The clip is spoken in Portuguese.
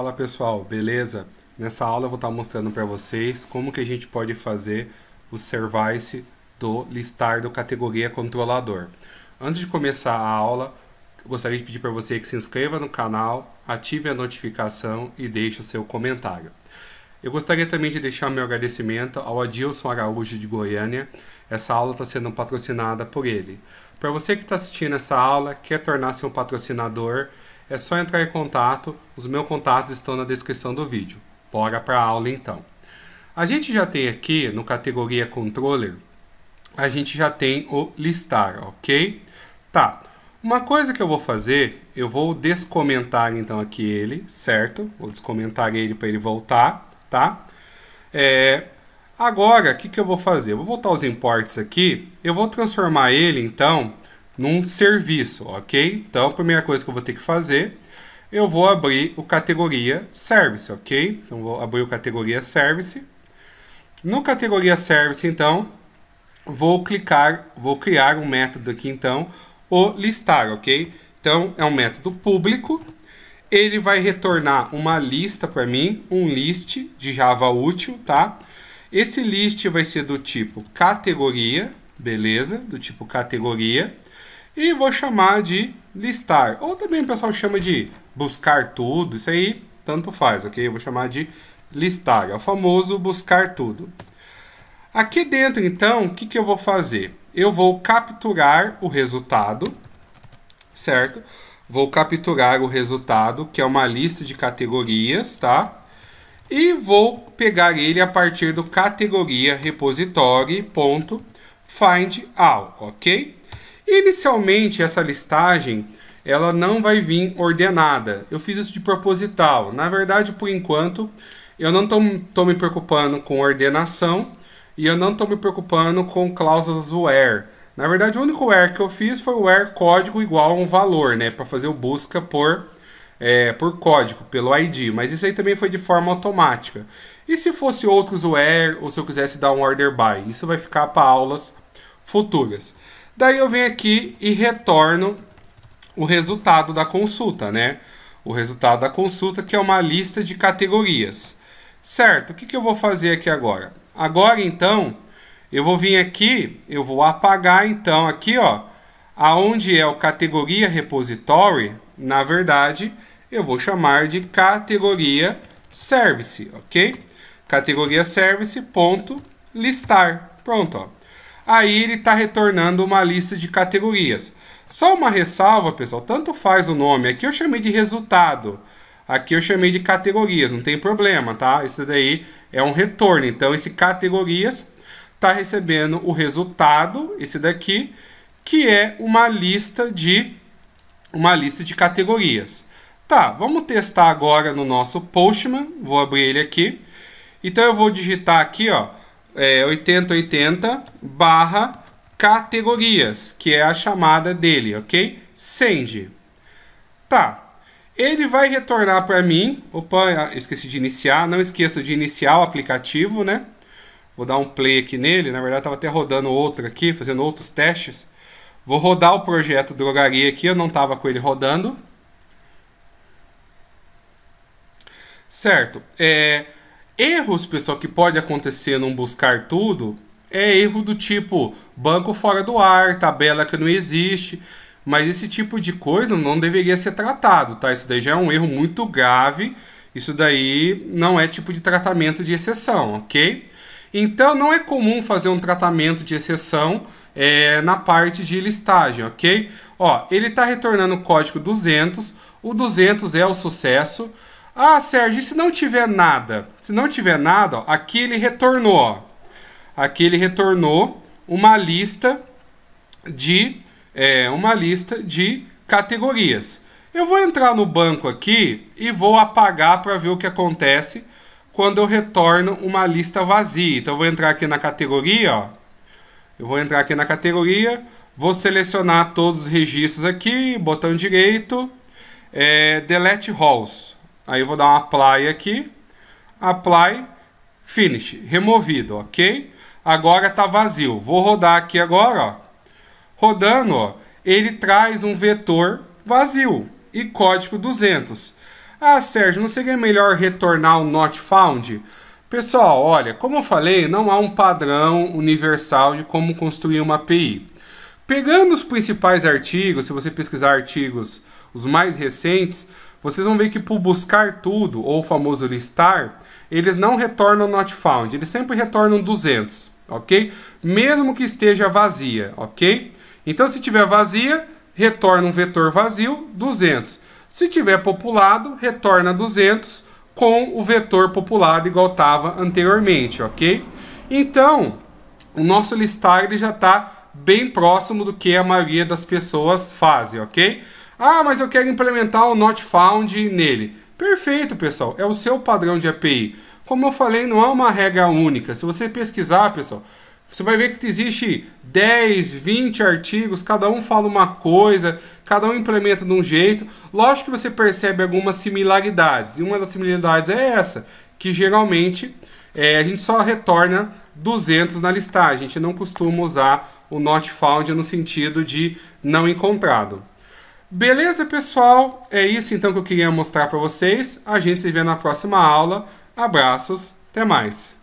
Fala pessoal, beleza? Nessa aula eu vou estar mostrando para vocês como que a gente pode fazer o service do listar do categoria controlador. Antes de começar a aula, gostaria de pedir para você que se inscreva no canal, ative a notificação e deixe o seu comentário. Eu gostaria também de deixar meu agradecimento ao Adilson Araújo de Goiânia. Essa aula está sendo patrocinada por ele. Para você que está assistindo essa aula, quer tornar-se um patrocinador, é só entrar em contato, os meus contatos estão na descrição do vídeo. Bora para a aula então. A gente já tem aqui no categoria controller, a gente já tem o listar, ok? Tá, uma coisa que eu vou fazer, eu vou descomentar então aqui ele, certo? Vou descomentar ele para ele voltar, tá? É, agora, o que, que eu vou fazer? Eu vou voltar os imports aqui, eu vou transformar ele então num serviço, ok? Então, a primeira coisa que eu vou ter que fazer, eu vou abrir o categoria Service, ok? Então, vou abrir o categoria Service. No categoria Service, então, vou clicar, vou criar um método aqui, então, o listar, ok? Então, é um método público. Ele vai retornar uma lista para mim, um list de Java útil, tá? Esse list vai ser do tipo categoria, beleza? Do tipo categoria e vou chamar de listar. Ou também o pessoal chama de buscar tudo, isso aí tanto faz, ok? Eu vou chamar de listar, é o famoso buscar tudo. Aqui dentro, então, o que, que eu vou fazer? Eu vou capturar o resultado, certo? Vou capturar o resultado, que é uma lista de categorias, tá? E vou pegar ele a partir do categoria repository.find all, ok? Inicialmente, essa listagem ela não vai vir ordenada. Eu fiz isso de proposital. Na verdade, por enquanto, eu não estou me preocupando com ordenação e eu não estou me preocupando com cláusulas where. Na verdade, o único where que eu fiz foi o where código igual a um valor, né? Para fazer o busca por, é, por código, pelo ID. Mas isso aí também foi de forma automática. E se fosse outros where, ou se eu quisesse dar um order by? Isso vai ficar para aulas futuras. Daí eu venho aqui e retorno o resultado da consulta, né? O resultado da consulta, que é uma lista de categorias. Certo, o que, que eu vou fazer aqui agora? Agora, então, eu vou vir aqui, eu vou apagar, então, aqui, ó, aonde é o categoria repository, na verdade, eu vou chamar de categoria service, ok? Categoria service ponto listar. Pronto, ó aí ele está retornando uma lista de categorias. Só uma ressalva, pessoal, tanto faz o nome. Aqui eu chamei de resultado, aqui eu chamei de categorias, não tem problema, tá? Isso daí é um retorno. Então, esse categorias está recebendo o resultado, esse daqui, que é uma lista de uma lista de categorias. Tá, vamos testar agora no nosso Postman. Vou abrir ele aqui. Então eu vou digitar aqui, ó, é, 8080 barra categorias, que é a chamada dele, ok? Send. Tá. Ele vai retornar para mim. Opa, ah, esqueci de iniciar. Não esqueça de iniciar o aplicativo, né? Vou dar um play aqui nele. Na verdade, estava até rodando outro aqui, fazendo outros testes. Vou rodar o projeto drogaria aqui. Eu não estava com ele rodando. Certo. É, Erros, pessoal, que pode acontecer não buscar tudo é erro do tipo banco fora do ar, tabela que não existe. Mas esse tipo de coisa não deveria ser tratado, tá? Isso daí já é um erro muito grave. Isso daí não é tipo de tratamento de exceção, ok? Então não é comum fazer um tratamento de exceção é, na parte de listagem, ok? Ó, ele está retornando o código 200. O 200 é o sucesso. Ah, Sérgio, e se não tiver nada? Se não tiver nada, ó, aqui ele retornou. Ó. Aqui ele retornou uma lista de é, uma lista de categorias. Eu vou entrar no banco aqui e vou apagar para ver o que acontece quando eu retorno uma lista vazia. Então eu vou entrar aqui na categoria, ó. Eu vou entrar aqui na categoria, vou selecionar todos os registros aqui, botão direito, é, delete rows. Aí eu vou dar um apply aqui. Apply, finish, removido, ok? Agora está vazio. Vou rodar aqui agora, ó. Rodando, ó, ele traz um vetor vazio e código 200. Ah, Sérgio, não seria melhor retornar o not found? Pessoal, olha, como eu falei, não há um padrão universal de como construir uma API. Pegando os principais artigos, se você pesquisar artigos os mais recentes, vocês vão ver que por buscar tudo, ou o famoso listar, eles não retornam not found, eles sempre retornam 200, ok? Mesmo que esteja vazia, ok? Então, se tiver vazia, retorna um vetor vazio, 200. Se tiver populado, retorna 200 com o vetor populado igual estava anteriormente, ok? Então, o nosso listar ele já está bem próximo do que a maioria das pessoas fazem, ok? Ah, mas eu quero implementar o not found nele. Perfeito, pessoal. É o seu padrão de API. Como eu falei, não há é uma regra única. Se você pesquisar, pessoal, você vai ver que existe 10, 20 artigos, cada um fala uma coisa, cada um implementa de um jeito. Lógico que você percebe algumas similaridades. E uma das similaridades é essa, que geralmente é, a gente só retorna 200 na listagem. A gente não costuma usar o not found no sentido de não encontrado. Beleza, pessoal? É isso então que eu queria mostrar para vocês. A gente se vê na próxima aula. Abraços, até mais!